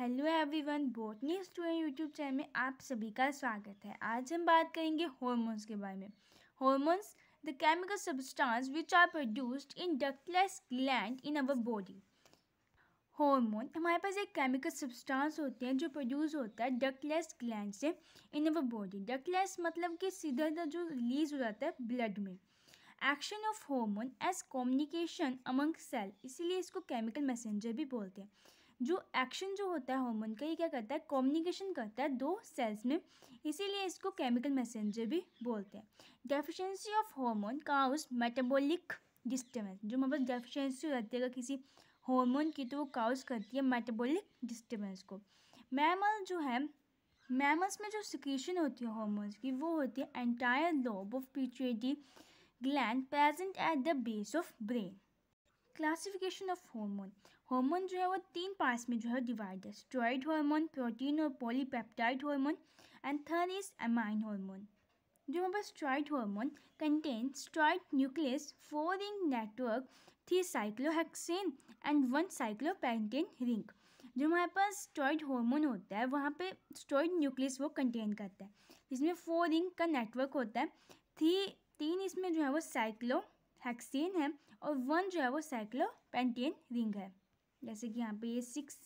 hello everyone botany student YouTube channel में आप सभी का स्वागत है आज हम बात करेंगे हॉर्मोन्स के बारे में hormones the chemical substance which are produced in ductless gland in our body hormone हमारे पास एक केमिकल सब्सटेंस होते हैं जो प्रोड्यूस होता है डक्टलेस ग्लैंड से इन अवर बॉडी डक्टलेस मतलब कि सीधा जो रिलीज हो जाता है ब्लड में action of hormone as communication among cell इसीलिए इसको केमिकल मैसेंजर भी बोलते हैं जो एक्शन जो होता है हॉर्मोन का ये क्या करता है कम्युनिकेशन करता है दो सेल्स में इसीलिए इसको केमिकल मैसेंजर भी बोलते हैं deficiency of hormone cause metabolic disturbance जो मतलब डेफिशिएंसी रहती है अगर किसी हॉर्मोन की तो वो काउज करती है मेटाबॉलिक डिस्टर्बेंस को मैमल जो है मैमल्स में जो सिक्रीशन होती है हॉर्मोन्स की वो होती है एंटायर लोब ऑफ पिचुएटी gland present at the base of brain classification of hormone hormone जो है वो तीन पार्ट्स में जो है डिवाइड है स्टोराइड हार्मोन प्रोटीन और polypeptide hormone and third is amine hormone जो हमारे पास steroid hormone contain steroid nucleus four ring network three cyclohexane and one cyclopentane ring जो हमारे पास स्ट्रॉइड हार्मोन होता है वहाँ पे स्ट्रॉइड न्यूक्लियस वो कंटेन करता है जिसमें फोर रिंग का नेटवर्क होता है थ्री तीन इसमें जो है वो साइक्लो हेक्सेन है और वन जो है वो साइक्लो पेंटेन रिंग है जैसे कि यहाँ पे ये सिक्स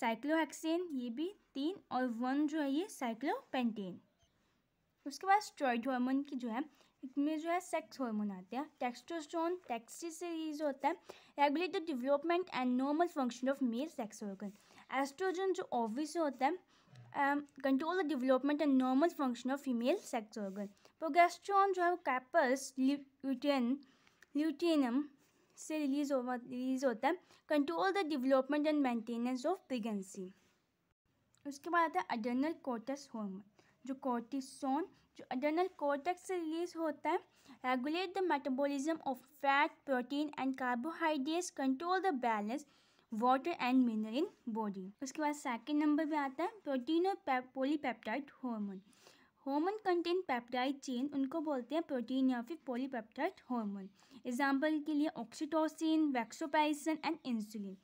साइक्लोहेक्सेन ये भी तीन और वन जो है ये साइक्लो पेंटेन उसके बाद स्ट्रॉइड हार्मोन की जो है इसमें जो है सेक्स हार्मोन आते हैं टेक्सटोस्टोन टेक्सी से यूज होता है regulate the development and normal function of male sex organ estrogen जो ऑब्वियस होता है control the development and normal function of female sex organ progesterone जो है वो कैपस ल्यूटिन ल्यूटिनम से रिलीज हो रिलीज होता है control the development and maintenance of pregnancy उसके बाद आता है अडर्नल कोर्टस हॉर्मोन जो कोर्टिसोन जो अडर्नल कोर्टेक्स से रिलीज होता है regulate the metabolism of fat protein and carbohydrates control the balance water and mineral body उसके बाद सेकेंड नंबर पर आता है प्रोटीन और polypeptide hormone hormone content peptide chain उनको बोलते हैं प्रोटीन या फिर पोलीपेप्टाइड हॉर्मोन एग्जाम्पल के लिए oxytocin vasopressin and insulin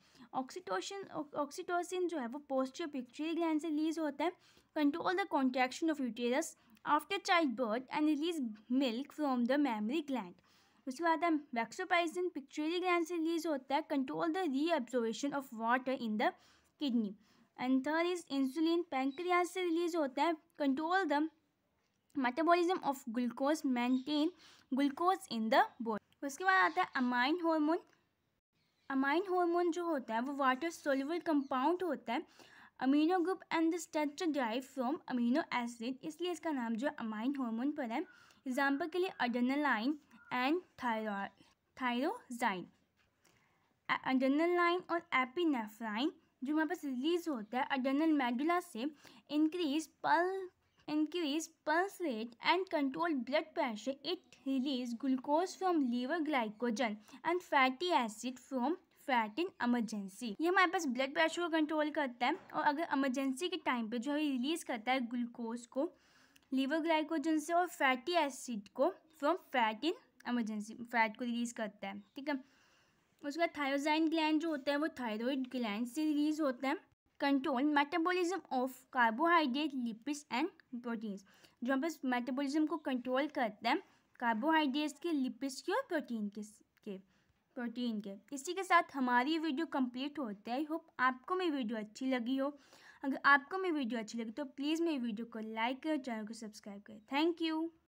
oxytocin oxytocin जो है वो पोस्टर पिक्चरी ग्लैंड से रिलीज होता है control the contraction of uterus after child birth and release milk from the mammary gland उसके बाद है वैक्सोपाइजिन पिक्चुरी ग्लैंड से रिलीज होता है control the reabsorption of water in the kidney and third is insulin pancreas से release होता है control the metabolism of glucose maintain glucose in the body उसके बाद आता है अमाइन हॉर्मोन अमाइन हॉर्मोन जो होता है वो वाटर सोल्यूबल कंपाउंड होता है amino group and the structure derived from amino acid इसलिए इसका नाम जो है अमाइन हॉर्मोन पर है एग्जाम्पल के लिए अडनलाइन and थायरोजाइन लाइन और एपीनेफ्राइन जो हमारे पास रिलीज होता है अडर्नल मेडुला से increase pulse increase pulse rate and control blood pressure it release glucose from liver glycogen and fatty acid from fat in emergency ये हमारे पास ब्लड प्रेशर को कंट्रोल करता है और अगर एमरजेंसी के टाइम पे जो है रिलीज़ करता है ग्लूकोज को लीवर ग्लाइकोजन से और फैटी एसिड को from fat in emergency fat को रिलीज़ करता है ठीक है उसके बाद थायोजाइन ग्लैंड जो होता है वो थायरॉइड ग्लैंड से रिलीज़ होता है control metabolism of carbohydrate lipids and proteins जो हम बस मेटाबॉलिज्म को कंट्रोल करता है कार्बोहाइड्रेट्स के लिपिड्स के और प्रोटीन के के प्रोटीन के इसी के साथ हमारी वीडियो कंप्लीट होता है होप आपको मेरी वीडियो अच्छी लगी हो अगर आपको मेरी वीडियो अच्छी लगी तो प्लीज़ मेरी वीडियो को लाइक करें चैनल को सब्सक्राइब करें थैंक यू